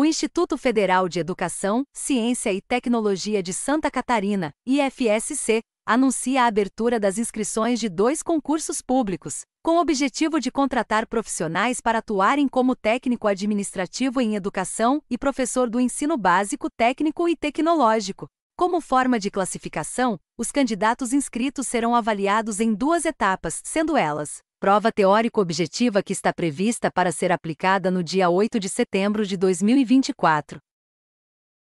O Instituto Federal de Educação, Ciência e Tecnologia de Santa Catarina, IFSC, anuncia a abertura das inscrições de dois concursos públicos, com o objetivo de contratar profissionais para atuarem como técnico administrativo em educação e professor do ensino básico técnico e tecnológico. Como forma de classificação, os candidatos inscritos serão avaliados em duas etapas, sendo elas: prova teórico-objetiva que está prevista para ser aplicada no dia 8 de setembro de 2024.